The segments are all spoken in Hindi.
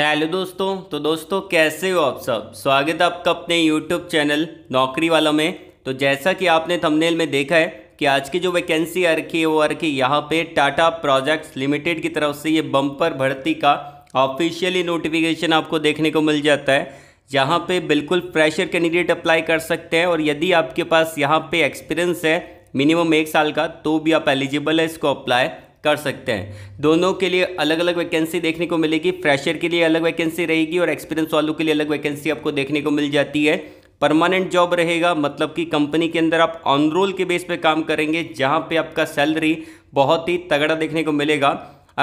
हेलो दोस्तों तो दोस्तों कैसे हो आप सब स्वागत है आपका अपने यूट्यूब चैनल नौकरी वाला में तो जैसा कि आपने थंबनेल में देखा है कि आज की जो वैकेंसी आ रखी है वो आ रखी यहाँ पे टाटा प्रोजेक्ट्स लिमिटेड की तरफ से ये बम्पर भर्ती का ऑफिशियली नोटिफिकेशन आपको देखने को मिल जाता है जहाँ पर बिल्कुल फ्रेशर कैंडिडेट अप्लाई कर सकते हैं और यदि आपके पास यहाँ पर एक्सपीरियंस है मिनिमम एक साल का तो भी आप एलिजिबल है इसको अप्लाई कर सकते हैं दोनों के लिए अलग अलग वैकेंसी देखने को मिलेगी फ्रेशर के लिए अलग वैकेंसी रहेगी और एक्सपीरियंस वालों के लिए अलग वैकेंसी आपको देखने को मिल जाती है परमानेंट जॉब रहेगा मतलब कि कंपनी के अंदर आप ऑन रोल के बेस पे काम करेंगे जहाँ पे आपका सैलरी बहुत ही तगड़ा देखने को मिलेगा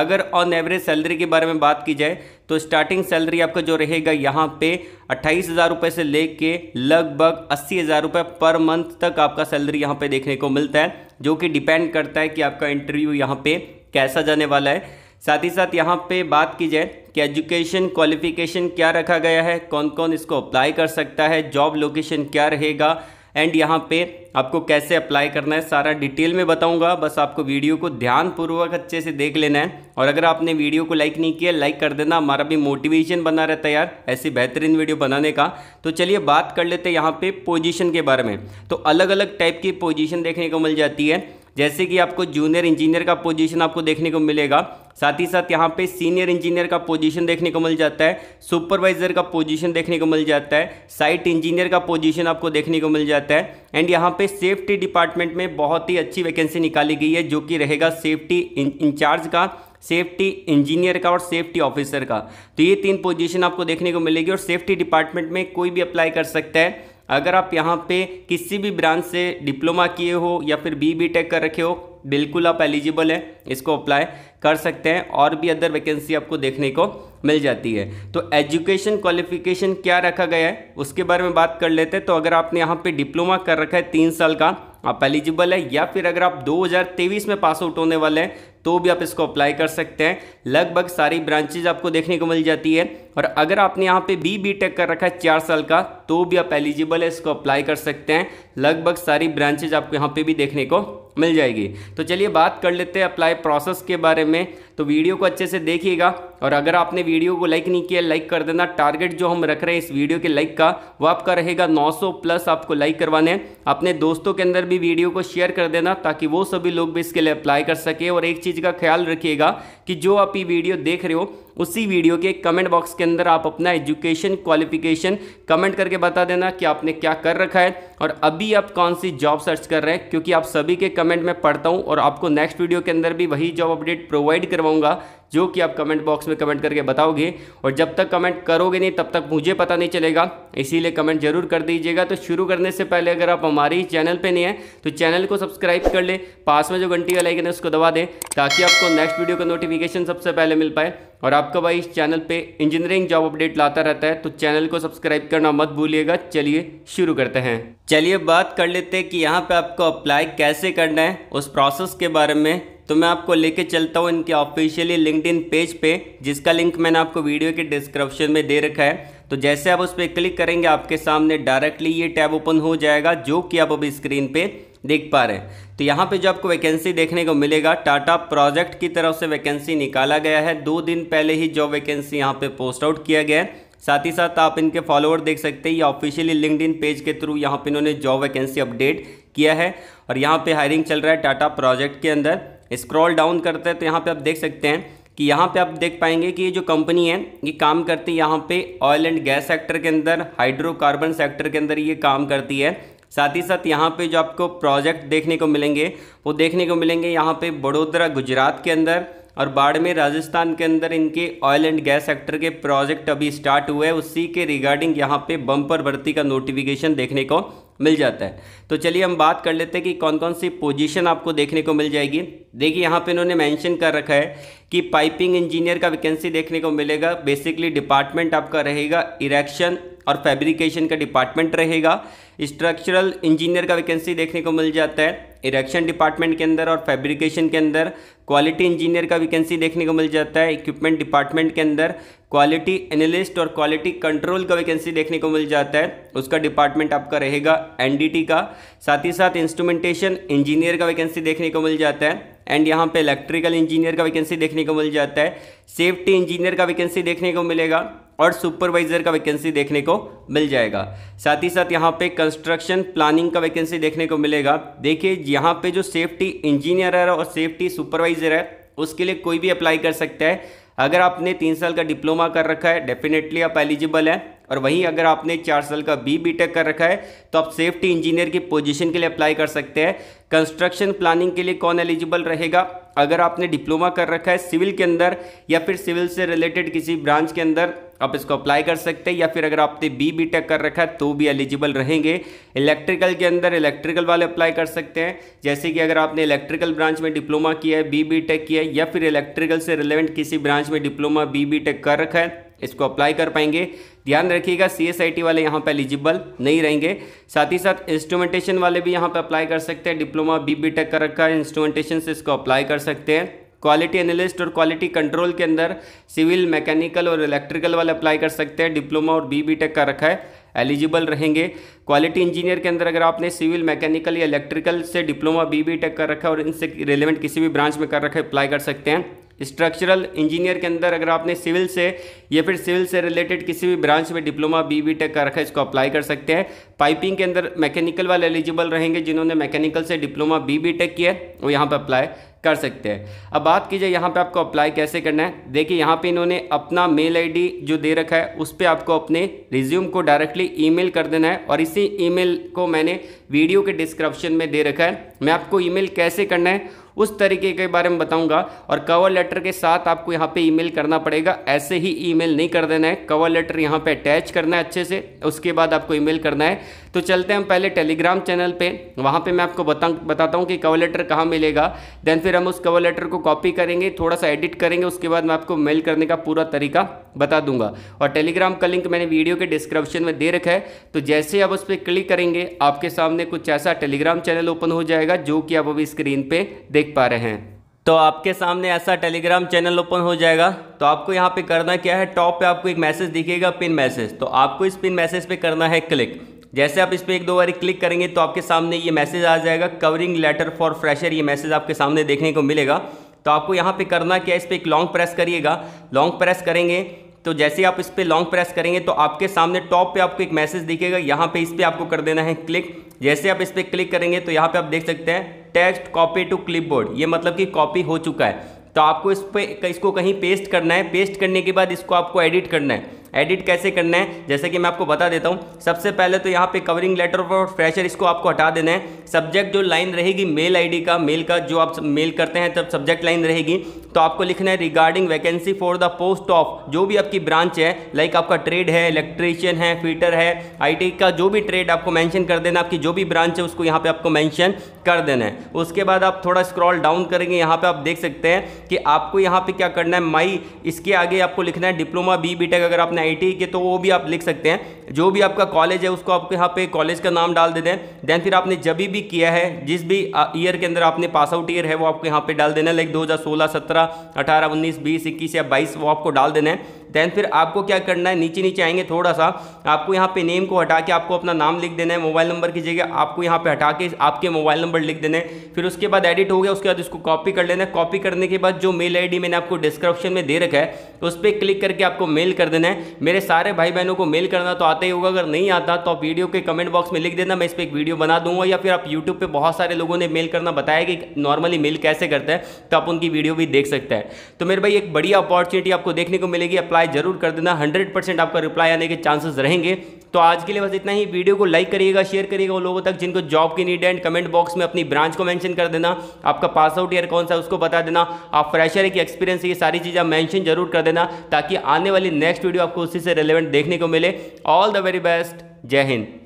अगर ऑन एवरेज सैलरी के बारे में बात की जाए तो स्टार्टिंग सैलरी आपका जो रहेगा यहाँ पे अट्ठाईस हज़ार रुपये से लेके लगभग अस्सी हज़ार रुपये पर मंथ तक आपका सैलरी यहाँ पे देखने को मिलता है जो कि डिपेंड करता है कि आपका इंटरव्यू यहाँ पे कैसा जाने वाला है साथ ही साथ यहाँ पे बात की जाए कि एजुकेशन क्वालिफिकेशन क्या रखा गया है कौन कौन इसको अप्लाई कर सकता है जॉब लोकेशन क्या रहेगा एंड यहाँ पे आपको कैसे अप्लाई करना है सारा डिटेल में बताऊंगा बस आपको वीडियो को ध्यानपूर्वक अच्छे से देख लेना है और अगर आपने वीडियो को लाइक नहीं किया लाइक कर देना हमारा भी मोटिवेशन बना रहता है यार ऐसी बेहतरीन वीडियो बनाने का तो चलिए बात कर लेते हैं यहाँ पे पोजीशन के बारे में तो अलग अलग टाइप की पोजिशन देखने को मिल जाती है जैसे कि आपको जूनियर इंजीनियर का पोजीशन आपको देखने को मिलेगा साथ ही साथ यहाँ पे सीनियर इंजीनियर का पोजीशन देखने को मिल जाता है सुपरवाइजर का पोजीशन देखने को मिल जाता है साइट इंजीनियर का पोजीशन आपको देखने को मिल जाता है एंड यहाँ पे सेफ्टी डिपार्टमेंट में बहुत ही अच्छी वैकेंसी निकाली गई है जो कि रहेगा सेफ्टी इंचार्ज का सेफ्टी इंजीनियर का और सेफ्टी ऑफिसर का तो ये तीन पोजीशन आपको देखने को मिलेगी और सेफ्टी डिपार्टमेंट में कोई भी अप्लाई कर सकता है अगर आप यहाँ पे किसी भी ब्रांच से डिप्लोमा किए हो या फिर बी बी टेक कर रखे हो बिल्कुल आप एलिजिबल हैं इसको अप्लाई कर सकते हैं और भी अदर वैकेंसी आपको देखने को मिल जाती है तो एजुकेशन क्वालिफिकेशन क्या रखा गया है उसके बारे में बात कर लेते हैं तो अगर आपने यहाँ पे डिप्लोमा कर रखा है तीन साल का आप एलिजिबल है या फिर अगर आप 2023 में पास आउट होने वाले हैं तो भी आप इसको अप्लाई कर सकते हैं लगभग सारी ब्रांचेज आपको देखने को मिल जाती है और अगर आपने यहाँ पे बी बी टेक कर रखा है चार साल का तो भी आप एलिजिबल है इसको अप्लाई कर सकते हैं लगभग सारी ब्रांचेज आपको यहाँ पे भी देखने को मिल जाएगी तो चलिए बात कर लेते हैं अप्लाई प्रोसेस के बारे में तो वीडियो को अच्छे से देखिएगा और अगर आपने वीडियो को लाइक नहीं किया लाइक कर देना टारगेट जो हम रख रहे हैं इस वीडियो के लाइक का वो आपका रहेगा 900 प्लस आपको लाइक करवाने अपने दोस्तों के अंदर भी वीडियो को शेयर कर देना ताकि वो सभी लोग भी इसके लिए अप्लाई कर सके और एक चीज़ चीज़ का ख्याल रखिएगा कि जो आप ये वीडियो देख रहे हो उसी वीडियो के कमेंट बॉक्स के अंदर आप अपना एजुकेशन क्वालिफिकेशन कमेंट करके बता देना कि आपने क्या कर रखा है और अभी आप कौन सी जॉब सर्च कर रहे हैं क्योंकि आप सभी के कमेंट में पढ़ता हूँ और आपको नेक्स्ट वीडियो के अंदर भी वही जॉब अपडेट प्रोवाइड करवाऊंगा जो कि आप कमेंट बॉक्स में कमेंट करके बताओगे और जब तक कमेंट करोगे नहीं तब तक मुझे पता नहीं चलेगा इसीलिए कमेंट जरूर कर दीजिएगा तो शुरू करने से पहले अगर आप हमारे ही चैनल पे नहीं हैं तो चैनल को सब्सक्राइब कर लें पास में जो घंटी वाला है उसको दबा दें ताकि आपको नेक्स्ट वीडियो का नोटिफिकेशन सबसे पहले मिल पाए और आपका भाई इस चैनल पे इंजीनियरिंग जॉब अपडेट लाता रहता है तो चैनल को सब्सक्राइब करना मत भूलिएगा चलिए शुरू करते हैं चलिए बात कर लेते हैं कि यहाँ पे आपको अप्लाई कैसे करना है उस प्रोसेस के बारे में तो मैं आपको लेके चलता हूँ इनके ऑफिशियली लिंकड पेज पे जिसका लिंक मैंने आपको वीडियो के डिस्क्रिप्शन में दे रखा है तो जैसे आप उस पर क्लिक करेंगे आपके सामने डायरेक्टली ये टैब ओपन हो जाएगा जो कि आप अभी स्क्रीन पे देख पा रहे हैं तो यहाँ पे जो आपको वैकेंसी देखने को मिलेगा टाटा प्रोजेक्ट की तरफ से वैकेंसी निकाला गया है दो दिन पहले ही जॉब वैकेंसी यहाँ पे पोस्ट आउट किया गया है साथ ही साथ आप इनके फॉलोअर देख सकते हैं ये ऑफिशियली लिंकड पेज के थ्रू यहाँ पर इन्होंने जॉब वैकेंसी अपडेट किया है और यहाँ पर हायरिंग चल रहा है टाटा प्रोजेक्ट के अंदर स्क्रॉल डाउन करते हैं तो यहाँ पर आप देख सकते हैं कि यहाँ पे आप देख पाएंगे कि ये जो कंपनी है ये काम करती है यहाँ पे ऑयल एंड गैस सेक्टर के अंदर हाइड्रोकार्बन सेक्टर के अंदर ये काम करती है साथ ही साथ यहाँ पे जो आपको प्रोजेक्ट देखने को मिलेंगे वो देखने को मिलेंगे यहाँ पे बड़ोदरा गुजरात के अंदर और बाड़मेर राजस्थान के अंदर इनके ऑयल एंड गैस सेक्टर के प्रोजेक्ट अभी स्टार्ट हुए हैं उसी के रिगार्डिंग यहाँ पे बम्पर भर्ती का नोटिफिकेशन देखने को मिल जाता है तो चलिए हम बात कर लेते हैं कि कौन कौन सी पोजीशन आपको देखने को मिल जाएगी देखिए यहाँ पे इन्होंने मेंशन कर रखा है कि पाइपिंग इंजीनियर का वैकेंसी देखने को मिलेगा बेसिकली डिपार्टमेंट आपका रहेगा इरेक्शन और फैब्रिकेशन का डिपार्टमेंट रहेगा स्ट्रक्चरल इंजीनियर का वैकेंसी देखने को मिल जाता है इरेक्शन डिपार्टमेंट के अंदर और फैब्रिकेशन के अंदर क्वालिटी इंजीनियर का वैकेंसी देखने को मिल जाता है इक्विपमेंट डिपार्टमेंट के अंदर क्वालिटी एनालिस्ट और क्वालिटी कंट्रोल का वैकेंसी देखने को मिल जाता है उसका डिपार्टमेंट आपका रहेगा एनडीटी का साथ ही साथ इंस्ट्रूमेंटेशन इंजीनियर का वैकेंसी देखने को मिल जाता है एंड यहाँ पे इलेक्ट्रिकल इंजीनियर का वैकेंसी देखने को मिल जाता है सेफ्टी इंजीनियर का वैकेंसी देखने को मिलेगा और सुपरवाइजर का वैकेंसी देखने को मिल जाएगा साथ ही साथ यहाँ पे कंस्ट्रक्शन प्लानिंग का वैकेंसी देखने को मिलेगा देखिए यहाँ पे जो सेफ्टी इंजीनियर है और सेफ्टी सुपरवाइजर है उसके लिए कोई भी अप्लाई कर सकता है अगर आपने तीन साल का डिप्लोमा कर रखा है डेफिनेटली आप एलिजिबल हैं और वहीं अगर आपने चार साल का बी बी टेक कर रखा है तो आप सेफ्टी इंजीनियर की पोजिशन के लिए अप्लाई कर सकते हैं कंस्ट्रक्शन प्लानिंग के लिए कौन एलिजिबल रहेगा अगर आपने डिप्लोमा कर रखा है सिविल के अंदर या फिर सिविल से रिलेटेड किसी ब्रांच के अंदर आप इसको अप्लाई कर सकते हैं या फिर अगर आपने बी बी टेक कर रखा है तो भी एलिजिबल रहेंगे इलेक्ट्रिकल के अंदर इलेक्ट्रिकल वाले अप्लाई कर सकते हैं जैसे कि अगर आपने इलेक्ट्रिकल ब्रांच में डिप्लोमा किया है बी बी टेक किया है या फिर इलेक्ट्रिकल से रिलेवेंट किसी ब्रांच में डिप्लोमा बी बी टेक कर रखा है इसको अप्लाई कर पाएंगे ध्यान रखिएगा सी वाले यहाँ पर एलिजिबल नहीं रहेंगे साथ ही साथ इंस्ट्रूमेंटेशन वाले भी यहाँ पर अप्लाई कर सकते हैं डिप्लोमा बी बी टेक कर रखा है इंस्ट्रूमेंटेशन से इसको अप्लाई कर सकते हैं क्वालिटी एनालिस्ट और क्वालिटी कंट्रोल के अंदर सिविल मैकेनिकल और इलेक्ट्रिकल वाले अप्लाई कर सकते हैं डिप्लोमा और बी बी टेक का रखा है एलिजिबल रहेंगे क्वालिटी इंजीनियर के अंदर अगर आपने सिविल मैकेनिकल या इलेक्ट्रिकल से डिप्लोमा बी बी टेक कर रखा है और इनसे रिलेवेंट किसी भी ब्रांच में कर रखा है अप्लाई कर सकते हैं स्ट्रक्चरल इंजीनियर के अंदर अगर आपने सिविल से या फिर सिविल से रिलेटेड किसी भी ब्रांच में डिप्लोमा बी बी टेक कर रखा है इसको अप्लाई कर सकते हैं पाइपिंग के अंदर मैकेनिकल वाले एलिजिबल रहेंगे जिन्होंने मैकेनिकल से डिप्लोमा बी बी टेक किया है वो यहाँ पर अप्लाई कर सकते हैं अब बात कीजिए जाए यहाँ पे आपको अप्लाई कैसे करना है देखिए यहाँ पे इन्होंने अपना मेल आईडी जो दे रखा है उस पर आपको अपने रिज्यूम को डायरेक्टली ईमेल कर देना है और इसी ईमेल को मैंने वीडियो के डिस्क्रिप्शन में दे रखा है मैं आपको ईमेल कैसे करना है उस तरीके के बारे में बताऊंगा और कवर लेटर के साथ आपको यहाँ पे ईमेल करना पड़ेगा ऐसे ही ईमेल नहीं कर देना है कवर लेटर यहाँ पे अटैच करना है अच्छे से उसके बाद आपको ईमेल करना है तो चलते हम पहले टेलीग्राम चैनल पे वहाँ पे मैं आपको बता बताता हूँ कि कवर लेटर कहाँ मिलेगा देन फिर हम उस कवर लेटर को कॉपी करेंगे थोड़ा सा एडिट करेंगे उसके बाद मैं आपको मेल करने का पूरा तरीका बता दूंगा और टेलीग्राम का लिंक मैंने वीडियो के डिस्क्रिप्शन में दे रखा है तो जैसे आप उस पर क्लिक करेंगे आपके सामने कुछ ऐसा टेलीग्राम चैनल ओपन हो जाएगा जो कि आप अभी स्क्रीन पर देख पा रहे हैं तो आपके सामने ऐसा टेलीग्राम चैनल ओपन हो जाएगा तो आपको यहाँ पे करना क्या है टॉप पे आपको एक मैसेज दिखेगा पिन मैसेज तो आपको इस पिन मैसेज पे करना है क्लिक जैसे आप इस पर एक दो बार क्लिक करेंगे तो आपके सामने ये मैसेज आ जाएगा कवरिंग लेटर फॉर फ्रेशर ये मैसेज आपके सामने देखने को मिलेगा तो आपको यहाँ पे करना क्या है इस पर एक लॉन्ग प्रेस करिएगा लॉन्ग प्रेस करेंगे तो जैसे आप इस पर लॉन्ग प्रेस करेंगे तो आपके सामने टॉप पे आपको एक मैसेज दिखेगा यहाँ पे इस पर आपको कर देना है क्लिक जैसे आप इस पर क्लिक करेंगे तो यहाँ पे आप देख सकते हैं टेक्स्ट कॉपी टू क्लिपबोर्ड ये मतलब कि कॉपी हो चुका है तो आपको इस पर इसको कहीं पेस्ट करना है पेस्ट करने के बाद इसको आपको एडिट करना है एडिट कैसे करना है जैसे कि मैं आपको बता देता हूँ सबसे पहले तो यहाँ पे कवरिंग लेटर और फ्रेशर इसको आपको हटा देना है सब्जेक्ट जो लाइन रहेगी मेल आईडी का मेल का जो आप मेल करते हैं तब सब्जेक्ट लाइन रहेगी तो आपको लिखना है regarding vacancy for the post of जो भी आपकी ब्रांच है लाइक आपका ट्रेड है इलेक्ट्रीशियन है फीटर है आई का जो भी ट्रेड आपको मैंशन कर देना आपकी जो भी ब्रांच है उसको यहाँ पर आपको मैंशन कर देना है उसके बाद आप थोड़ा स्क्रॉल डाउन करेंगे यहाँ पर आप देख सकते हैं कि आपको यहाँ पर क्या करना है माई इसके आगे आपको लिखना है डिप्लोमा बी बी अगर आपने एनआईटी के तो वो भी आप लिख सकते हैं जो भी आपका कॉलेज है उसको आप यहाँ पे कॉलेज का नाम डाल देते हैं देन फिर आपने जब भी किया है जिस भी ईयर के अंदर आपने पास आउट ईयर है वो आपको यहाँ पे डाल देना लाइक दो हज़ार सोलह सत्रह अठारह उन्नीस बीस इक्कीस या बाईस वो आपको डाल देना है देन फिर आपको क्या करना है नीचे नीचे आएंगे थोड़ा सा आपको यहाँ पे नेम को हटा के आपको अपना नाम लिख देना है मोबाइल नंबर की जगह आपको यहाँ पे हटा के आपके मोबाइल नंबर लिख देना है फिर उसके बाद एडिट हो गया उसके बाद इसको कॉपी कर लेना है कॉपी करने के बाद जो मेल आई मैंने आपको डिस्क्रिप्शन में दे रखा है उस पर क्लिक करके आपको मेल कर देना है मेरे सारे भाई बहनों को मेल करना तो आता ही होगा अगर नहीं आता तो आप वीडियो के कमेंट बॉक्स में लिख देना मैं इस पर एक वीडियो बना दूंगा या फिर आप यूट्यूब पर बहुत सारे लोगों ने मेल करना बताया कि नॉर्मली मेल कैसे करता है तो आप उनकी वीडियो भी देख सकते हैं तो मेरे भाई एक बढ़िया अपॉर्चुनिटी आपको देखने को मिलेगी अप्लाई रिप्लाई जरूर कर देना हंड्रेड परसेंट आपका रिप्लाई आने के चांसेस रहेंगे तो आज के लिए बस इतना ही वीडियो को लाइक करिएगा शेयर करिएगा उन लोगों तक जिनको जॉब की नीड एंड कमेंट बॉक्स में अपनी ब्रांच को मेंशन कर देना आपका पास आउट ईयर कौन सा उसको बता देना आप फ्रेशर की एक्सपीरियंस ये सारी चीज़ें आप मैंशन जरूर कर देना ताकि आने वाली नेक्स्ट वीडियो आपको उसी से रिलेवेंट देखने को मिले ऑल द वेरी बेस्ट जय हिंद